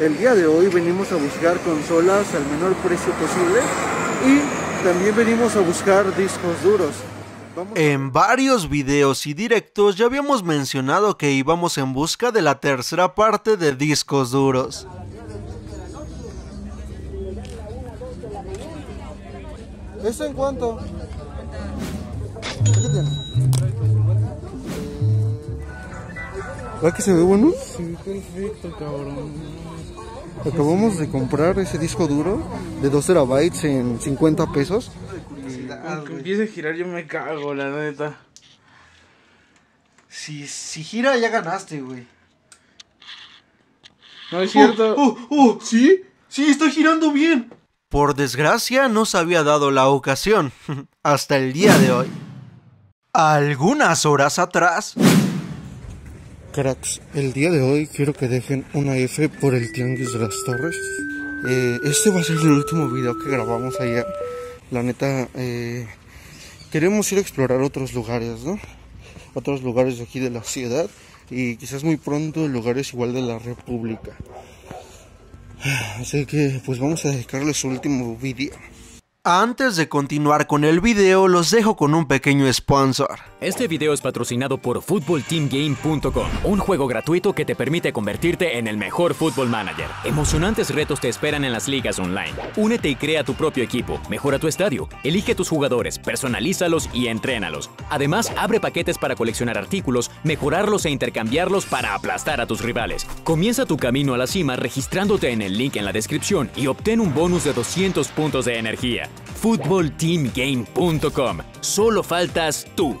El día de hoy venimos a buscar consolas al menor precio posible y también venimos a buscar discos duros. en varios videos y directos ya habíamos mencionado que íbamos en busca de la tercera parte de discos duros. ¿Eso en cuánto? ¿Va que se ve bueno? Sí, perfecto, cabrón. Acabamos de comprar ese disco duro de 2 terabytes en 50 pesos. Aunque empiece a girar yo me cago, la neta. Si, si gira ya ganaste, güey. No es cierto. oh! oh, oh sí ¡Sí, está girando bien! Por desgracia no se había dado la ocasión. Hasta el día de hoy. Algunas horas atrás cracks, el día de hoy quiero que dejen una F por el Tianguis de las Torres. Eh, este va a ser el último video que grabamos allá. La neta, eh, queremos ir a explorar otros lugares, ¿no? Otros lugares aquí de la ciudad y quizás muy pronto lugares igual de la República. Así que pues vamos a dedicarles su último video. Antes de continuar con el video, los dejo con un pequeño sponsor. Este video es patrocinado por FootballTeamGame.com, un juego gratuito que te permite convertirte en el mejor fútbol manager. Emocionantes retos te esperan en las ligas online. Únete y crea tu propio equipo, mejora tu estadio, elige tus jugadores, personalízalos y entrénalos. Además, abre paquetes para coleccionar artículos, mejorarlos e intercambiarlos para aplastar a tus rivales. Comienza tu camino a la cima registrándote en el link en la descripción y obtén un bonus de 200 puntos de energía. FootballTeamGame.com. Solo faltas tú.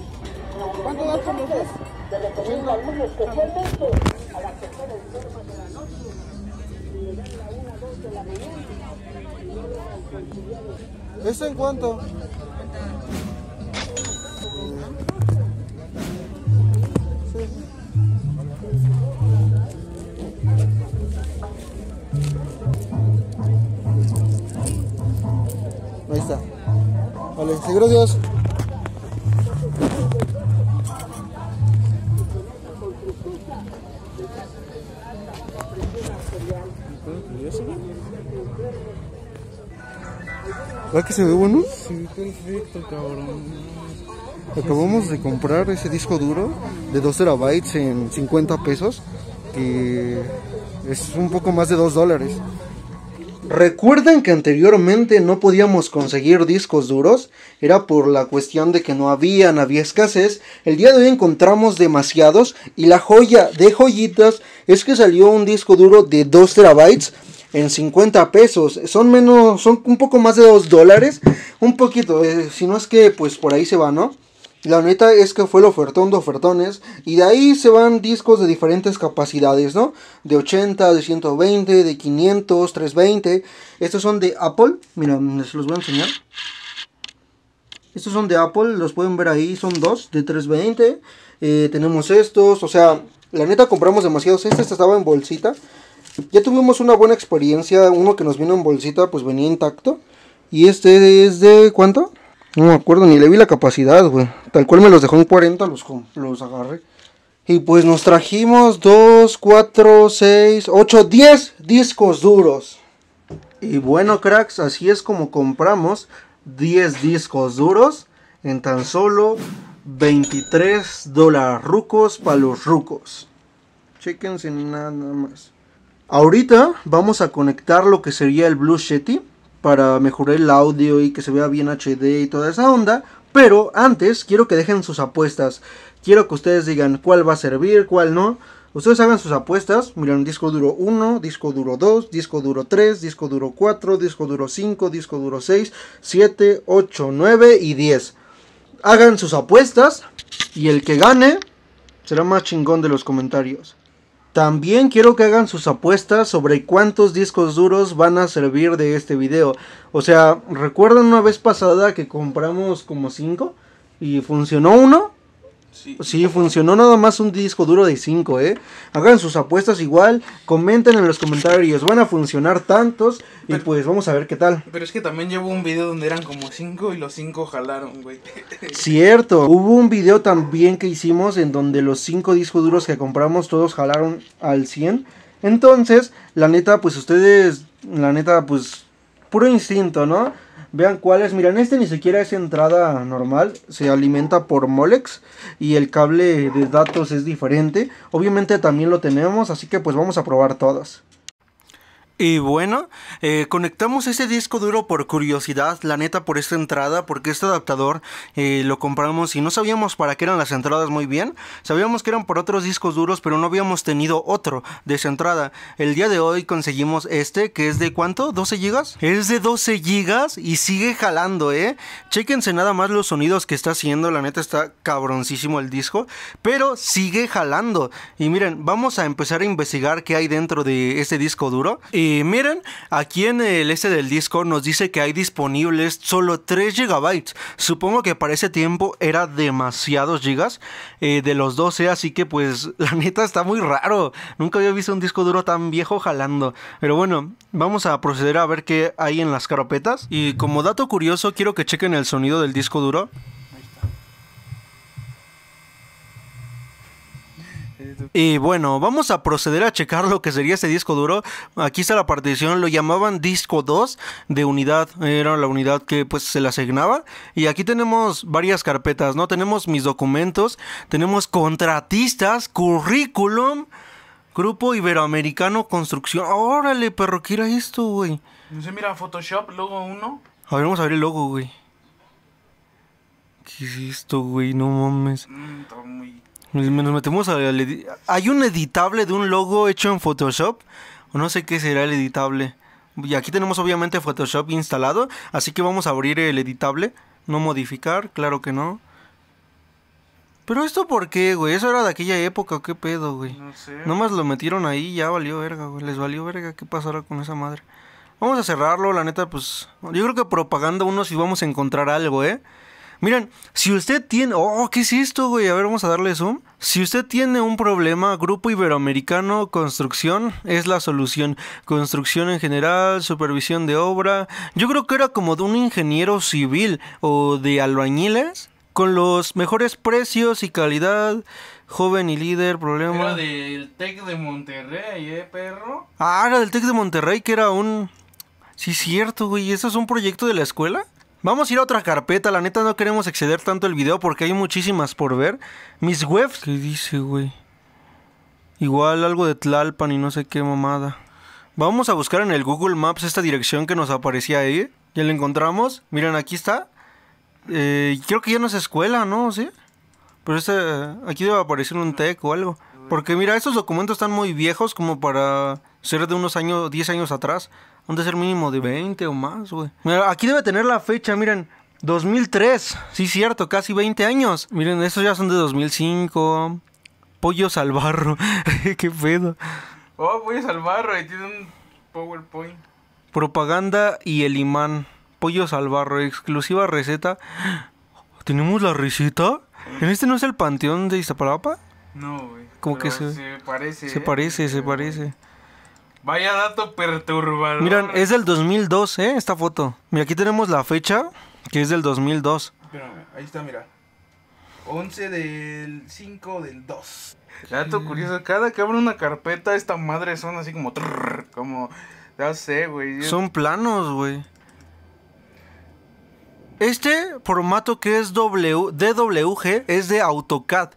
¿Cuánto das con los dos? Te recomiendo algunos especialmente a las personas enfermas de la noche y le dan la 1 2 de la mañana ¿Eso en cuanto. Ahí está. Vale, seguro Dios. Va que se ve bueno? Sí, perfecto, cabrón. Acabamos de comprar ese disco duro de 2 terabytes en 50 pesos, que es un poco más de 2 dólares. Recuerden que anteriormente no podíamos conseguir discos duros, era por la cuestión de que no no había escasez. El día de hoy encontramos demasiados y la joya de joyitas es que salió un disco duro de 2 terabytes en 50 pesos. Son menos, son un poco más de 2 dólares. Un poquito, eh, si no es que pues por ahí se va, ¿no? La neta es que fue el ofertón de ofertones. Y de ahí se van discos de diferentes capacidades, ¿no? De 80, de 120, de 500, 320. Estos son de Apple. Mira, se los voy a enseñar. Estos son de Apple, los pueden ver ahí. Son dos de 320. Eh, tenemos estos, o sea, la neta compramos demasiados. Este estaba en bolsita. Ya tuvimos una buena experiencia, uno que nos vino en bolsita, pues venía intacto. Y este es de cuánto? No me acuerdo, ni le vi la capacidad, güey. Tal cual me los dejó en 40, los, los agarré. Y pues nos trajimos 2, 4, 6, 8, 10 discos duros. Y bueno, cracks, así es como compramos 10 discos duros en tan solo 23 dólares rucos para los rucos. Chequense nada más. Ahorita vamos a conectar lo que sería el Blue Shetty para mejorar el audio y que se vea bien HD y toda esa onda. Pero antes quiero que dejen sus apuestas. Quiero que ustedes digan cuál va a servir, cuál no. Ustedes hagan sus apuestas. Miren, disco duro 1, disco duro 2, disco duro 3, disco duro 4, disco duro 5, disco duro 6, 7, 8, 9 y 10. Hagan sus apuestas y el que gane será más chingón de los comentarios. También quiero que hagan sus apuestas sobre cuántos discos duros van a servir de este video. O sea, ¿recuerdan una vez pasada que compramos como 5 y funcionó uno? Sí. funcionó nada más un disco duro de 5, ¿eh? Hagan sus apuestas igual, comenten en los comentarios, van a funcionar tantos y pues vamos a ver qué tal. Pero es que también llevo un video donde eran como 5 y los 5 jalaron, güey. Cierto, hubo un video también que hicimos en donde los 5 discos duros que compramos todos jalaron al 100. Entonces, la neta, pues ustedes, la neta, pues puro instinto, ¿no? Vean cuáles. Miren, este ni siquiera es entrada normal. Se alimenta por Molex. Y el cable de datos es diferente. Obviamente también lo tenemos. Así que pues vamos a probar todas. Y bueno, eh, conectamos ese disco duro por curiosidad, la neta por esta entrada, porque este adaptador eh, lo compramos y no sabíamos para qué eran las entradas muy bien. Sabíamos que eran por otros discos duros, pero no habíamos tenido otro de esa entrada. El día de hoy conseguimos este, que es de cuánto, 12 GB, Es de 12 GB y sigue jalando, ¿eh? chequense nada más los sonidos que está haciendo, la neta está cabroncísimo el disco, pero sigue jalando. Y miren, vamos a empezar a investigar qué hay dentro de este disco duro miren, aquí en el este del disco nos dice que hay disponibles solo 3 GB. Supongo que para ese tiempo era demasiados gigas eh, de los 12, así que pues la neta está muy raro. Nunca había visto un disco duro tan viejo jalando. Pero bueno, vamos a proceder a ver qué hay en las carpetas. Y como dato curioso, quiero que chequen el sonido del disco duro. Y bueno, vamos a proceder a checar lo que sería ese disco duro. Aquí está la partición, lo llamaban disco 2 de unidad, era la unidad que pues se le asignaba. Y aquí tenemos varias carpetas, ¿no? Tenemos mis documentos, tenemos contratistas, currículum, grupo iberoamericano, construcción. Órale, perro, ¿qué era esto, güey? No sé, mira, Photoshop, logo 1. A ver, vamos a ver el logo, güey. ¿Qué es esto, güey? No mames. Mm, muy nos metemos a... Hay un editable de un logo hecho en Photoshop. O no sé qué será el editable. Y aquí tenemos obviamente Photoshop instalado. Así que vamos a abrir el editable. No modificar, claro que no. Pero esto por qué, güey? Eso era de aquella época, ¿qué pedo, güey? No sé. Nomás lo metieron ahí y ya valió verga, güey. Les valió verga qué pasará con esa madre. Vamos a cerrarlo, la neta, pues. Yo creo que propaganda uno si vamos a encontrar algo, ¿eh? Miren, si usted tiene... Oh, oh, ¿qué es esto, güey? A ver, vamos a darle zoom. Si usted tiene un problema, Grupo Iberoamericano Construcción es la solución. Construcción en general, supervisión de obra. Yo creo que era como de un ingeniero civil o de albañiles. Con los mejores precios y calidad. Joven y líder, problema. Era del Tec de Monterrey, ¿eh, perro? Ah, era del Tec de Monterrey, que era un... Sí, cierto, güey. ¿Eso es un proyecto de la escuela? Vamos a ir a otra carpeta, la neta no queremos exceder tanto el video porque hay muchísimas por ver. Mis webs... ¿Qué dice, güey? Igual algo de Tlalpan y no sé qué mamada. Vamos a buscar en el Google Maps esta dirección que nos aparecía ahí. Ya la encontramos. Miren, aquí está. Eh, creo que ya no es escuela, ¿no? ¿Sí? Pero este, aquí debe aparecer un TEC o algo. Porque mira, estos documentos están muy viejos como para ser de unos años, 10 años atrás. Han de ser mínimo de 20 o más, güey. Aquí debe tener la fecha, miren. 2003, sí cierto, casi 20 años. Miren, estos ya son de 2005. Pollos al barro, qué pedo. Oh, pollos al barro, ahí tiene un PowerPoint. Propaganda y el imán. Pollos al barro, exclusiva receta. ¿Tenemos la receta? ¿En este no es el panteón de Iztapalapa? No, güey. Como que se, parece. Se ¿eh? parece, se parece. Vaya dato perturbador. Miran, es del 2002, ¿eh? Esta foto. Mira, aquí tenemos la fecha, que es del 2002. Espérame, ahí está, mira. 11 del 5 del 2. Dato curioso, cada que abre una carpeta, esta madre son así como... como... Ya sé, güey. Son planos, güey. Este formato que es DWG es de AutoCAD.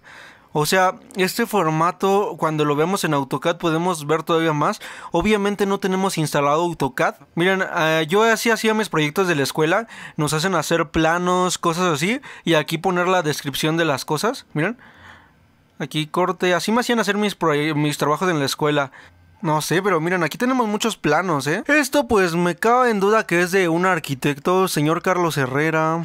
O sea, este formato, cuando lo vemos en AutoCAD, podemos ver todavía más. Obviamente no tenemos instalado AutoCAD. Miren, eh, yo así hacía mis proyectos de la escuela. Nos hacen hacer planos, cosas así. Y aquí poner la descripción de las cosas. Miren. Aquí corte. Así me hacían hacer mis, mis trabajos en la escuela. No sé, pero miren, aquí tenemos muchos planos, ¿eh? Esto pues me cabe en duda que es de un arquitecto, señor Carlos Herrera.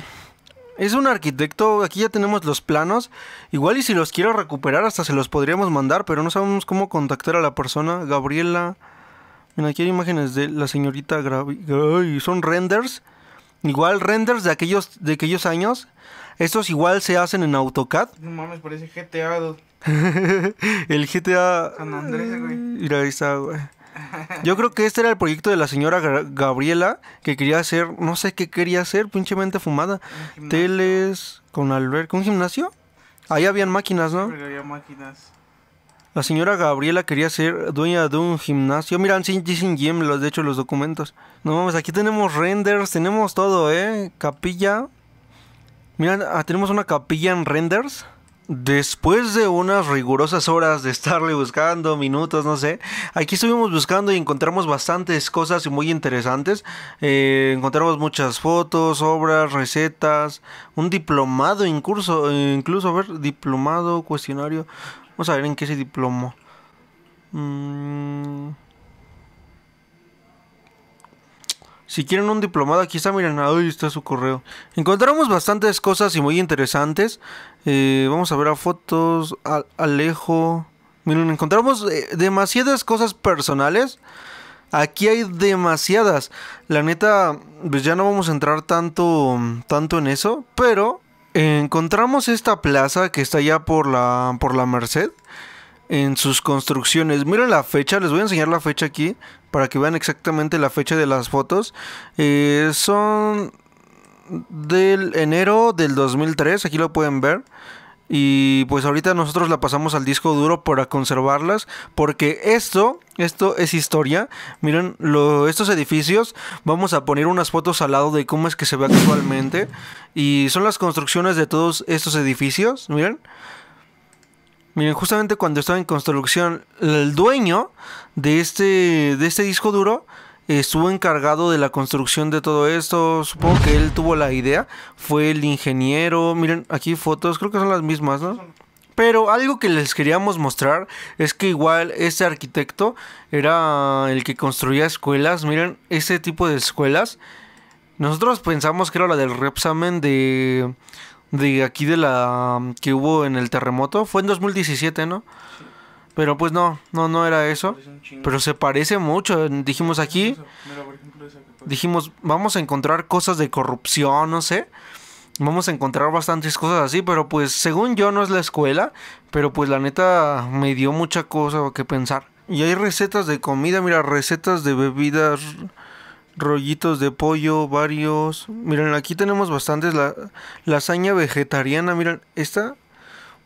Es un arquitecto, aquí ya tenemos los planos. Igual y si los quiero recuperar hasta se los podríamos mandar, pero no sabemos cómo contactar a la persona. Gabriela... Mira, aquí hay imágenes de la señorita Gravi... son renders. Igual renders de aquellos, de aquellos años. Estos igual se hacen en AutoCAD. No mames, parece GTA. el GTA... San Andrés, güey. Mira, ahí está, güey. Yo creo que este era el proyecto de la señora Gabriela que quería hacer, no sé qué quería hacer, pinche mente fumada. Teles con alber ¿con gimnasio? Ahí habían máquinas, ¿no? había máquinas. La señora Gabriela quería ser dueña de un gimnasio. Miran, sin Gym, los, de hecho, los documentos. No mames, aquí tenemos renders, tenemos todo, ¿eh? Capilla. Miran, ah, tenemos una capilla en renders. Después de unas rigurosas horas de estarle buscando, minutos, no sé, aquí estuvimos buscando y encontramos bastantes cosas muy interesantes. Eh, encontramos muchas fotos, obras, recetas, un diplomado en curso, incluso, a ver, diplomado, cuestionario. Vamos a ver en qué se diplomó. Mmm. Si quieren un diplomado, aquí está, miren, ahí está su correo. Encontramos bastantes cosas y muy interesantes. Eh, vamos a ver a fotos, a, Alejo. Miren, encontramos eh, demasiadas cosas personales. Aquí hay demasiadas. La neta, pues ya no vamos a entrar tanto, tanto en eso. Pero encontramos esta plaza que está allá por la, por la Merced en sus construcciones. Miren la fecha, les voy a enseñar la fecha aquí para que vean exactamente la fecha de las fotos. Eh, son del enero del 2003, aquí lo pueden ver. Y pues ahorita nosotros la pasamos al disco duro para conservarlas. Porque esto, esto es historia. Miren, estos edificios, vamos a poner unas fotos al lado de cómo es que se ve actualmente. Y son las construcciones de todos estos edificios, miren. Miren, justamente cuando estaba en construcción, el dueño de este, de este disco duro estuvo encargado de la construcción de todo esto. Supongo que él tuvo la idea. Fue el ingeniero. Miren, aquí fotos, creo que son las mismas, ¿no? Pero algo que les queríamos mostrar es que igual este arquitecto era el que construía escuelas. Miren, este tipo de escuelas. Nosotros pensamos que era la del Repsamen de de aquí de la mm, que hubo en el terremoto. Fue en 2017, ¿no? Pero pues no, no, no era eso. Pero se parece mucho. Dijimos aquí, dijimos, vamos a encontrar cosas de corrupción, no sé. Vamos a encontrar bastantes cosas así, pero pues según yo no es la escuela, pero pues la neta me dio mucha cosa que pensar. Y hay recetas de comida, mira, recetas de bebidas, rollitos de pollo, varios. Miren, aquí tenemos bastantes. La lasaña vegetariana, miren, esta.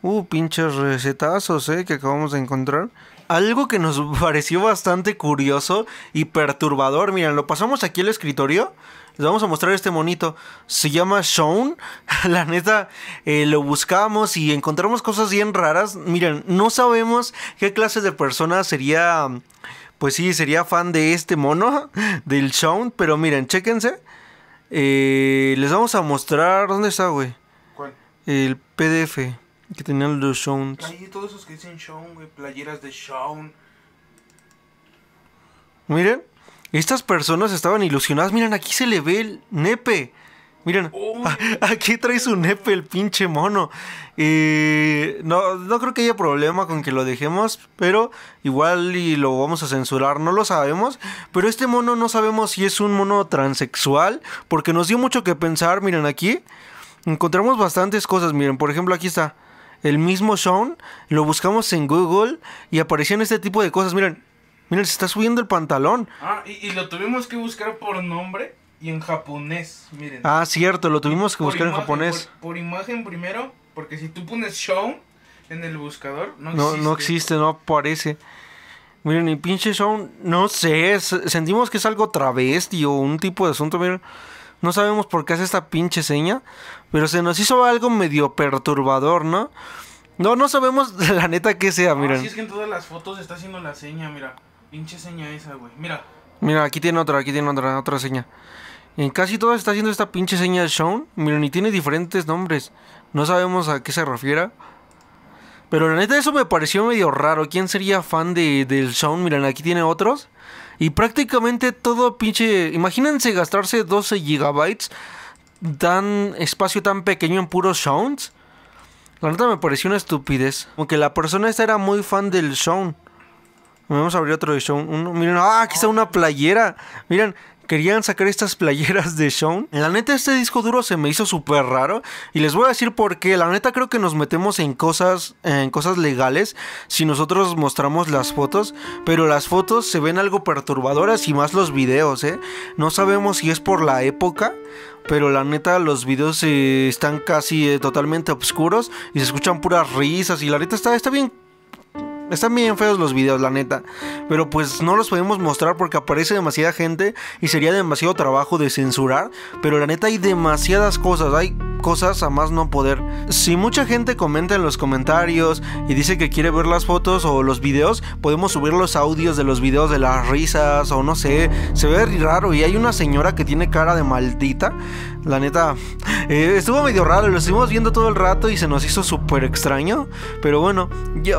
Uh, pinches recetazos, eh, que acabamos de encontrar. Algo que nos pareció bastante curioso y perturbador. Miren, lo pasamos aquí al escritorio. Les vamos a mostrar este monito. Se llama Sean. La neta, eh, lo buscamos y encontramos cosas bien raras. Miren, no sabemos qué clase de persona sería pues sí, sería fan de este mono, del Sound. Pero miren, chéquense. Eh, les vamos a mostrar. ¿Dónde está, güey? ¿Cuál? El PDF que tenían los Sounds. Ahí todos esos que dicen Shaun, güey. Playeras de Shaun. Miren, estas personas estaban ilusionadas. Miren, aquí se le ve el nepe. Miren, ah, aquí trae su nepe el pinche mono. Y no, no creo que haya problema con que lo dejemos, pero igual y lo vamos a censurar, no lo sabemos. Pero este mono no sabemos si es un mono transexual, porque nos dio mucho que pensar. Miren, aquí encontramos bastantes cosas. Miren, por ejemplo, aquí está el mismo Sean. Lo buscamos en Google y aparecían este tipo de cosas. Miren, miren, se está subiendo el pantalón. Ah, y, y lo tuvimos que buscar por nombre y en japonés, miren. Ah, cierto, lo tuvimos que buscar en japonés. Por, imagen primero, porque si tú pones show en el buscador, no, no existe. No, aparece. Miren, y pinche show, no sé, sentimos que es algo travesti o un tipo de asunto, miren. No sabemos por qué hace esta pinche seña, pero se nos hizo algo medio perturbador, ¿no? No, no sabemos la neta que sea, ah, miren. Así es que en todas las fotos está haciendo la seña, mira. Pinche seña esa, güey. Mira. Mira, aquí tiene otra, aquí tiene otra, otra seña. En casi todas está haciendo esta pinche señal de Sean. Miren, y tiene diferentes nombres. No sabemos a qué se refiera. Pero la neta, eso me pareció medio raro. ¿Quién sería fan de, del Sean? Miren, aquí tiene otros. Y prácticamente todo pinche. Imagínense gastarse 12 gigabytes. Dan espacio tan pequeño en puros Sounds. La neta me pareció una estupidez. Aunque la persona esta era muy fan del Sean. Vamos a abrir otro de Sean. miren, ah, aquí está una playera. Miren, querían sacar estas playeras de Sean. La neta, este disco duro se me hizo súper raro. Y les voy a decir por qué. La neta, creo que nos metemos en cosas, en cosas legales si nosotros mostramos las fotos. Pero las fotos se ven algo perturbadoras y más los videos, ¿eh? No sabemos si es por la época. Pero la neta, los videos eh, están casi eh, totalmente oscuros y se escuchan puras risas. Y la neta está bien están bien feos los videos, la neta. Pero pues no los podemos mostrar porque aparece demasiada gente y sería demasiado trabajo de censurar. Pero la neta hay demasiadas cosas, hay cosas a más no poder. Si mucha gente comenta en los comentarios y dice que quiere ver las fotos o los videos, podemos subir los audios de los videos de las risas o no sé. Se ve raro y hay una señora que tiene cara de maldita. La neta, eh, estuvo medio raro, lo estuvimos viendo todo el rato y se nos hizo súper extraño. Pero bueno,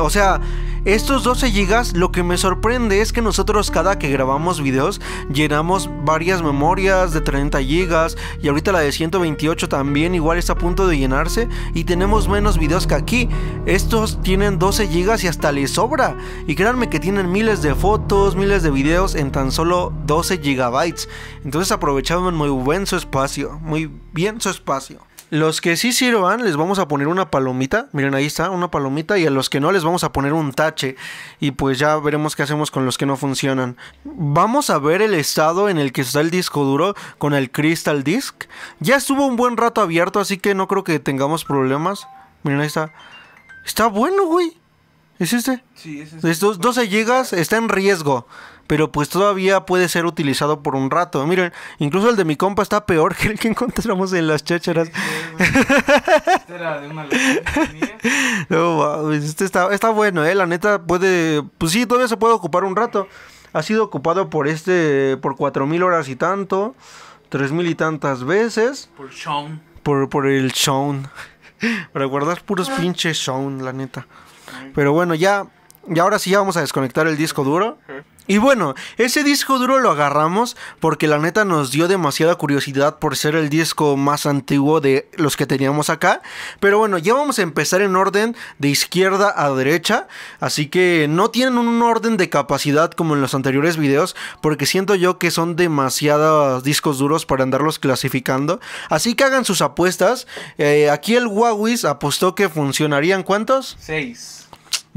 o sea... Estos 12 gigas lo que me sorprende es que nosotros cada que grabamos videos llenamos varias memorias de 30 gigas y ahorita la de 128 también igual está a punto de llenarse y tenemos menos videos que aquí. Estos tienen 12 gigas y hasta les sobra. Y créanme que tienen miles de fotos, miles de videos en tan solo 12 gigabytes. Entonces aprovechaban muy buen su espacio, muy bien su espacio. Los que sí sirvan, les vamos a poner una palomita. Miren, ahí está, una palomita. Y a los que no, les vamos a poner un tache. Y pues ya veremos qué hacemos con los que no funcionan. Vamos a ver el estado en el que está el disco duro con el Crystal Disk. Ya estuvo un buen rato abierto, así que no creo que tengamos problemas. Miren, ahí está. Está bueno, güey. ¿Es este? Sí, es este. Estos pues, 12 gigas está en riesgo, pero pues todavía puede ser utilizado por un rato. Miren, incluso el de mi compa está peor que el que encontramos en las chácharas. este era de una No, este está, está bueno, eh. La neta puede... Pues sí, todavía se puede ocupar un rato. Ha sido ocupado por este... Por 4.000 horas y tanto. 3.000 y tantas veces. Por Sean. Por, por el Sean. Para guardar puros ah. pinches Sean, la neta. Pero bueno, ya, y ahora sí ya vamos a desconectar el disco duro. Y bueno, ese disco duro lo agarramos porque la neta nos dio demasiada curiosidad por ser el disco más antiguo de los que teníamos acá. Pero bueno, ya vamos a empezar en orden de izquierda a derecha. Así que no tienen un orden de capacidad como en los anteriores videos porque siento yo que son demasiados discos duros para andarlos clasificando. Así que hagan sus apuestas. Eh, aquí el Huawei apostó que funcionarían ¿cuántos? Seis.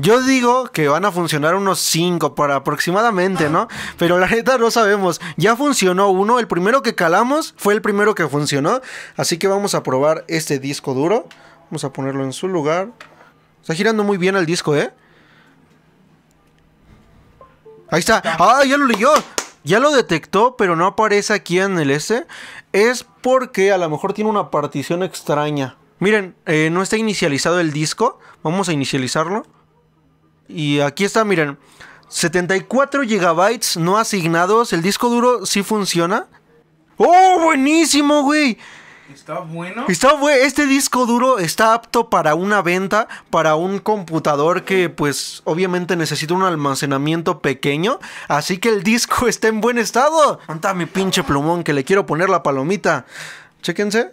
Yo digo que van a funcionar unos 5 para aproximadamente, ¿no? Pero la neta no sabemos. Ya funcionó uno, el primero que calamos fue el primero que funcionó. Así que vamos a probar este disco duro. Vamos a ponerlo en su lugar. Está girando muy bien el disco, ¿eh? Ahí está. ¡Ah, ya lo leyó! Ya lo detectó, pero no aparece aquí en el S. Es porque a lo mejor tiene una partición extraña. Miren, eh, no está inicializado el disco. Vamos a inicializarlo. Y aquí está, miren. 74 gigabytes no asignados. El disco duro sí funciona. ¡Oh, buenísimo, güey! Está bueno. Este disco duro está apto para una venta, para un computador que pues obviamente necesita un almacenamiento pequeño. Así que el disco está en buen estado. ¡Anta mi pinche plumón que le quiero poner la palomita. Chéquense.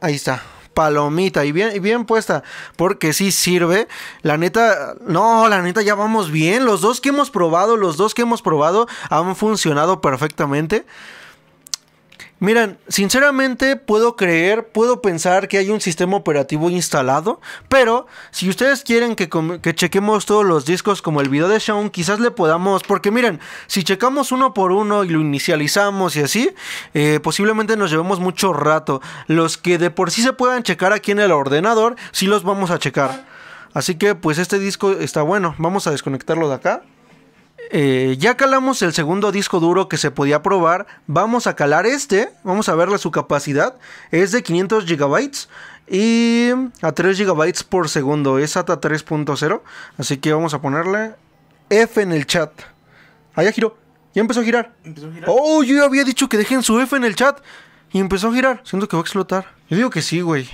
Ahí está palomita y bien, bien puesta, porque si sirve. La neta, no, la neta ya vamos bien. Los dos que hemos probado, los dos que hemos probado han funcionado perfectamente. Miren, sinceramente puedo creer, puedo pensar que hay un sistema operativo instalado, pero si ustedes quieren que, chequemos todos los discos como el video de Sean, quizás le podamos, porque miren, si checamos uno por uno y lo inicializamos y así, eh, posiblemente nos llevemos mucho rato. Los que de por sí se puedan checar aquí en el ordenador, sí los vamos a checar. Así que pues este disco está bueno, vamos a desconectarlo de acá. Eh, ya calamos el segundo disco duro que se podía probar. Vamos a calar este. Vamos a verle su capacidad. Es de 500 GB y a 3 GB por segundo. Es ATA 3.0. Así que vamos a ponerle F en el chat. Allá ah, giró. Ya empezó a girar. Oh, yo había dicho que dejen su F en el chat. Y empezó a girar. Siento que va a explotar. Yo digo que sí, güey.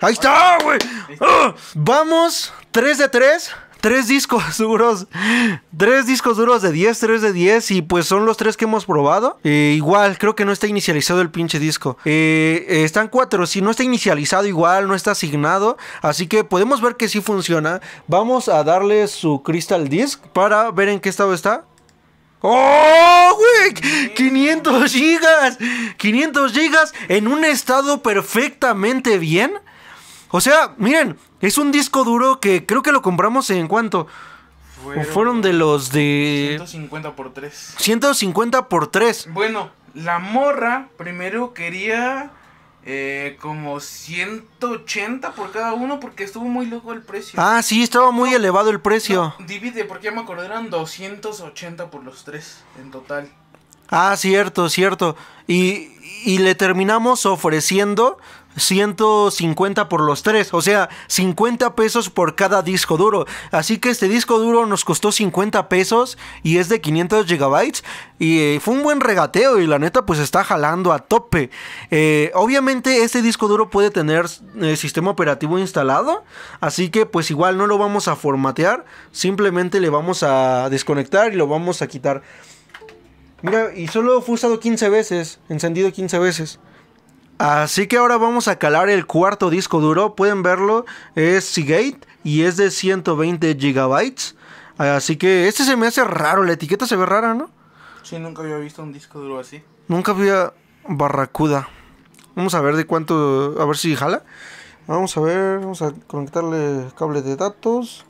¡Ahí está, güey! ¡Ah! Vamos, 3 de 3 tres discos duros. Tres discos duros de 10, tres de 10. Y pues son los tres que hemos probado. Eh, igual, creo que no está inicializado el pinche disco. Eh, eh, están cuatro. Si no está inicializado, igual no está asignado. Así que podemos ver que sí funciona. Vamos a darle su Crystal Disc para ver en qué estado está. ¡Oh, güey! 500 gigas. 500 gigas en un estado perfectamente bien. O sea, miren, es un disco duro que creo que lo compramos en cuanto Fueron, de los de... 150 por 3. 150 por 3. Bueno, la morra primero quería eh, como 180 por cada uno porque estuvo muy loco el precio. Ah, sí, estaba muy elevado el precio. divide, porque ya me acordé, eran 280 por los tres en total. Ah, cierto, cierto. Y, le terminamos ofreciendo 150 por los tres, o sea, 50 pesos por cada disco duro. Así que este disco duro nos costó 50 pesos y es de 500 gigabytes. Y eh, fue un buen regateo y la neta pues está jalando a tope. Eh, obviamente este disco duro puede tener el eh, sistema operativo instalado, así que pues igual no lo vamos a formatear, simplemente le vamos a desconectar y lo vamos a quitar. Mira, y solo fue usado 15 veces, encendido 15 veces. Así que ahora vamos a calar el cuarto disco duro, pueden verlo, es Seagate y es de 120 GB. Así que este se me hace raro, la etiqueta se ve rara, ¿no? Sí, nunca había visto un disco duro así. Nunca había Barracuda. Vamos a ver de cuánto, a ver si jala. Vamos a ver, vamos a conectarle cable de datos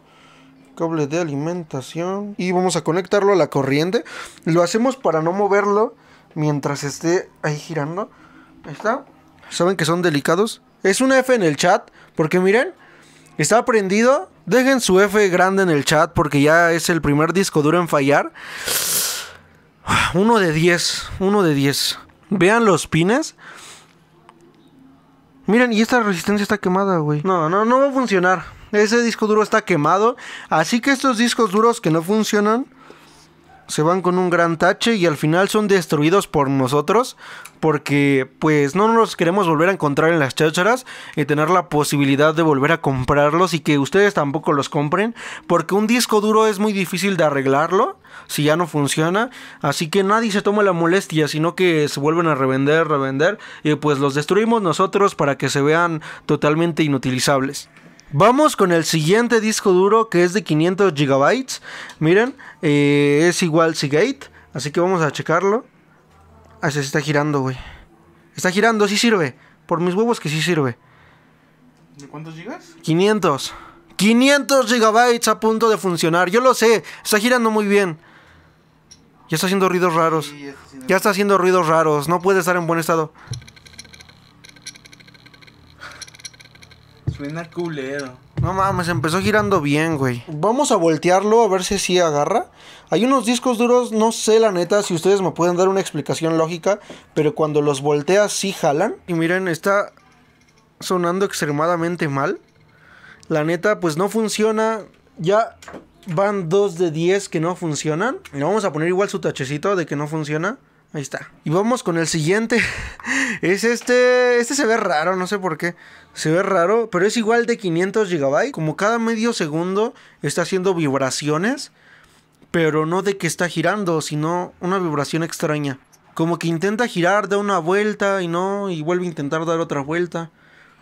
cable de alimentación y vamos a conectarlo a la corriente. Lo hacemos para no moverlo mientras esté ahí girando. Ahí está. Saben que son delicados. Es un F en el chat porque miren, está prendido. Dejen su F grande en el chat porque ya es el primer disco duro en fallar. Uno de 10, uno de 10. Vean los pines. Miren, y esta resistencia está quemada, güey. No, no, no va a funcionar. Ese disco duro está quemado. Así que estos discos duros que no funcionan se van con un gran tache y al final son destruidos por nosotros porque pues no nos queremos volver a encontrar en las chácharas y tener la posibilidad de volver a comprarlos y que ustedes tampoco los compren porque un disco duro es muy difícil de arreglarlo si ya no funciona así que nadie se toma la molestia sino que se vuelven a revender, revender y pues los destruimos nosotros para que se vean totalmente inutilizables. Vamos con el siguiente disco duro que es de 500 GB. Miren, eh, es igual Seagate. Así que vamos a checarlo. Ah, se está girando, güey. Está girando, sí sirve. Por mis huevos que sí sirve. ¿De cuántos gigas? 500. 500 gigabytes a punto de funcionar. Yo lo sé. Está girando muy bien. Ya está haciendo ruidos raros. ya está haciendo ruidos raros. No puede estar en buen estado. No mames, empezó girando bien, güey. Vamos a voltearlo a ver si sí agarra. Hay unos discos duros, no sé la neta si ustedes me pueden dar una explicación lógica, pero cuando los voltea sí jalan. Y miren, está sonando extremadamente mal. La neta, pues no funciona. Ya van dos de 10 que no funcionan. Le vamos a poner igual su tachecito de que no funciona. Ahí está. Y vamos con el siguiente. Es este. Este se ve raro, no sé por qué. Se ve raro, pero es igual de 500 GB. Como cada medio segundo está haciendo vibraciones. Pero no de que está girando, sino una vibración extraña. Como que intenta girar, da una vuelta y no, y vuelve a intentar dar otra vuelta.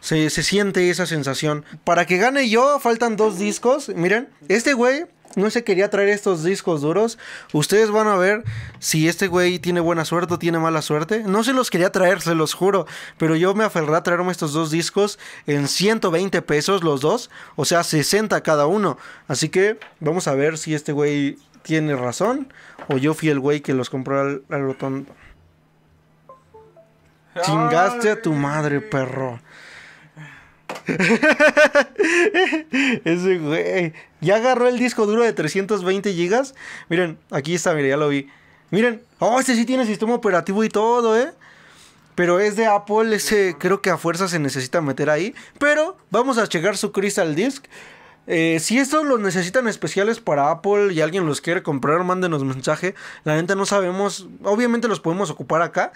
Se, siente esa sensación. Para que gane yo, faltan dos discos. Miren, este güey no se quería traer estos discos duros. Ustedes van a ver si este güey tiene buena suerte o tiene mala suerte. No se los quería traer, se los juro. Pero yo me aferré a traerme estos dos discos en 120 pesos los dos. O sea, 60 cada uno. Así que vamos a ver si este güey tiene razón. O yo fui el güey que los compró al, al botón. Chingaste a tu madre, perro. Ese güey. Ya agarró el disco duro de 320 gigas. Miren, aquí está, miren, ya lo vi. Miren, oh, este sí tiene sistema operativo y todo, ¿eh? Pero es de Apple, ese creo que a fuerza se necesita meter ahí. Pero vamos a checar su Crystal Disk. Eh, si estos los necesitan especiales para Apple y alguien los quiere comprar, mándenos mensaje. La neta no sabemos. Obviamente los podemos ocupar acá.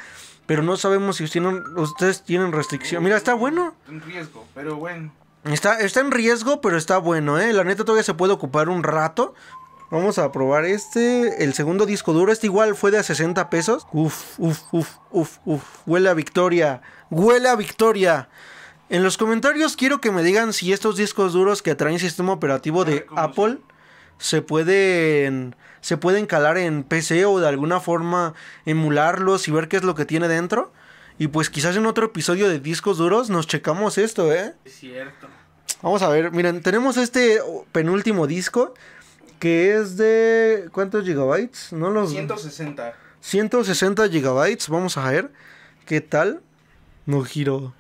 Pero no sabemos si ustedes tienen restricción. Mira, está bueno. Está en riesgo, pero bueno. Está, está en riesgo, pero está bueno, ¿eh? La neta todavía se puede ocupar un rato. Vamos a probar este. El segundo disco duro. Este igual fue de a 60 pesos. Uf, uf, uf, uf, uf. Huele a victoria. Huele a victoria. En los comentarios quiero que me digan si estos discos duros que traen sistema operativo de Apple se pueden se pueden calar en PC o de alguna forma emularlos y ver qué es lo que tiene dentro. Y pues quizás en otro episodio de Discos Duros nos checamos esto, ¿eh? Es cierto. Vamos a ver, miren, tenemos este penúltimo disco que es de... ¿Cuántos gigabytes? No los... 160. 160 gigabytes, vamos a ver. ¿Qué tal? No giro.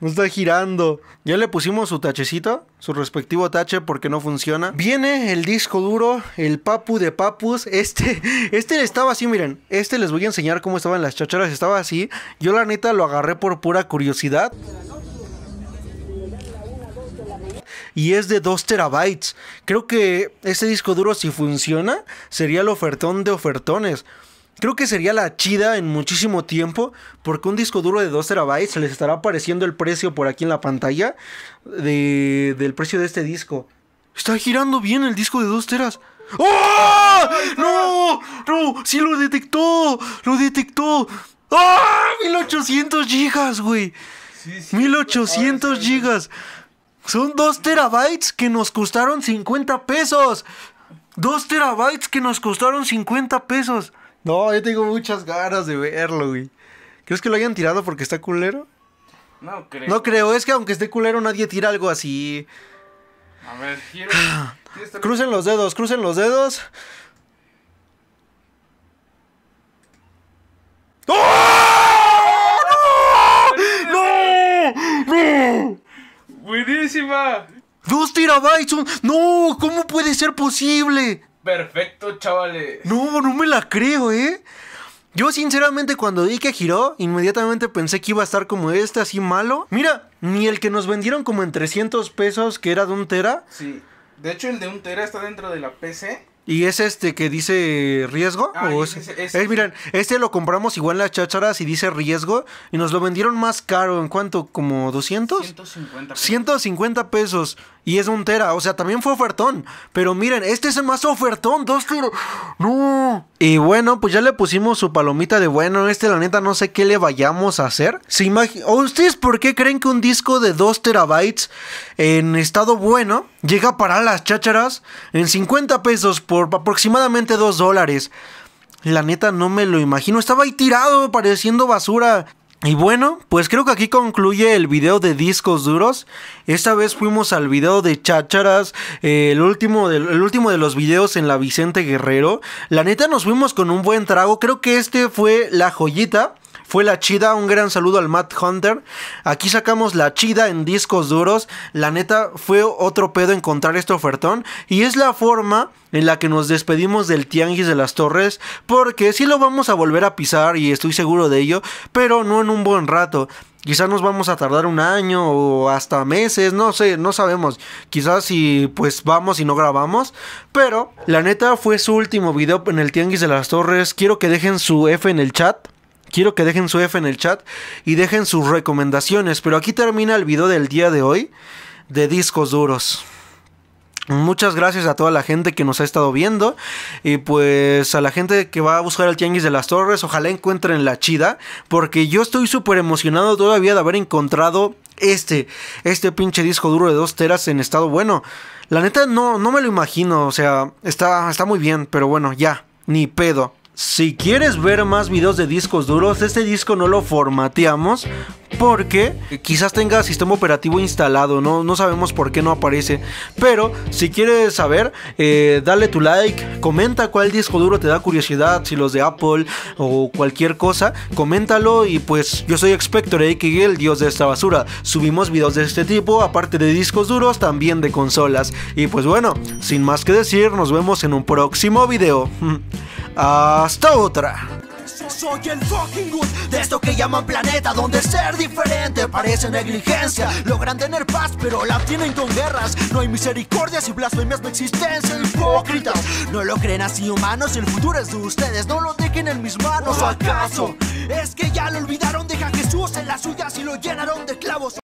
No está girando. Ya le pusimos su tachecito, su respectivo tache porque no funciona. Viene el disco duro, el papu de papus. Este, este estaba así, miren. Este les voy a enseñar cómo estaban las chacharas. Estaba así. Yo la neta lo agarré por pura curiosidad. Y es de 2 terabytes. Creo que este disco duro si funciona sería el ofertón de ofertones. Creo que sería la chida en muchísimo tiempo, porque un disco duro de 2 terabytes les estará apareciendo el precio por aquí en la pantalla de, del precio de este disco. Está girando bien el disco de 2 teras. ¡Oh! ¡No! ¡No! ¡Sí lo detectó! ¡Lo detectó! ¡Ah! ¡1800 gigas, güey! 1800 gigas. Son 2 terabytes que nos costaron 50 pesos. 2 terabytes que nos costaron 50 pesos. No, yo tengo muchas ganas de verlo, güey. ¿Crees que lo hayan tirado porque está culero? No creo. No creo, es que aunque esté culero nadie tira algo así. A ver, quiero... Ah, crucen los dedos, crucen los dedos. ¡Oh! ¡No! ¡No! ¡No! ¡Buenísima! ¡Dos terabytes! ¡No! ¿Cómo puede ser posible? perfecto, chavales. No, no me la creo, ¿eh? Yo sinceramente cuando vi que giró, inmediatamente pensé que iba a estar como este, así malo. Mira, ni el que nos vendieron como en 300 pesos, que era de un tera. Sí, de hecho el de un está dentro de la PC. ¿Y es este que dice riesgo? Ah, ¿O es, miren, este lo compramos igual en las chácharas y dice riesgo. Y nos lo vendieron más caro. ¿En cuánto? ¿Como 200? 150 pesos. pesos. Y es un tera. O sea, también fue ofertón. Pero miren, este es el más ofertón. Dos tera. No. Y bueno, pues ya le pusimos su palomita de bueno. Este, la neta, no sé qué le vayamos a hacer. ¿Se ustedes por qué creen que un disco de 2 terabytes en estado bueno llega para las chácharas en 50 pesos? Por por aproximadamente 2 dólares. La neta no me lo imagino. Estaba ahí tirado, pareciendo basura. Y bueno, pues creo que aquí concluye el video de discos duros. Esta vez fuimos al video de chácharas, eh, el, último el último de los videos en la Vicente Guerrero. La neta nos fuimos con un buen trago, creo que este fue la joyita fue la chida. Un gran saludo al Matt Hunter. Aquí sacamos la chida en discos duros. La neta fue otro pedo encontrar este ofertón. Y es la forma en la que nos despedimos del Tianguis de las Torres. Porque sí lo vamos a volver a pisar y estoy seguro de ello. Pero no en un buen rato. Quizás nos vamos a tardar un año o hasta meses, no sé, no sabemos. Quizás si pues vamos y no grabamos. Pero la neta fue su último video en el Tianguis de las Torres. Quiero que dejen su F en el chat quiero que dejen su F en el chat y dejen sus recomendaciones. Pero aquí termina el video del día de hoy de discos duros. Muchas gracias a toda la gente que nos ha estado viendo y pues a la gente que va a buscar el Tianguis de las Torres, ojalá encuentren la chida, porque yo estoy súper emocionado todavía de haber encontrado este, este pinche disco duro de 2 teras en estado bueno. La neta no, no me lo imagino, o sea, está, está muy bien, pero bueno, ya, ni pedo. Si quieres ver más videos de discos duros, este disco no lo formateamos porque quizás tenga sistema operativo instalado, no, no sabemos por qué no aparece. Pero si quieres saber, eh, dale tu like, comenta cuál disco duro te da curiosidad, si los de Apple o cualquier cosa, coméntalo y pues yo soy Expector el dios de esta basura. Subimos videos de este tipo, aparte de discos duros, también de consolas. Y pues bueno, sin más que decir, nos vemos en un próximo video. Hasta otra. Soy el fucking good de esto que llaman planeta, donde ser diferente parece negligencia. Logran tener paz, pero la tienen con guerras. No hay misericordias y blasfemias no existencia, hipócritas. No lo creen así, humanos, el futuro es de ustedes. No lo dejen en mis manos, acaso? Es que ya lo olvidaron, deja Jesús en las suyas y lo llenaron de clavos.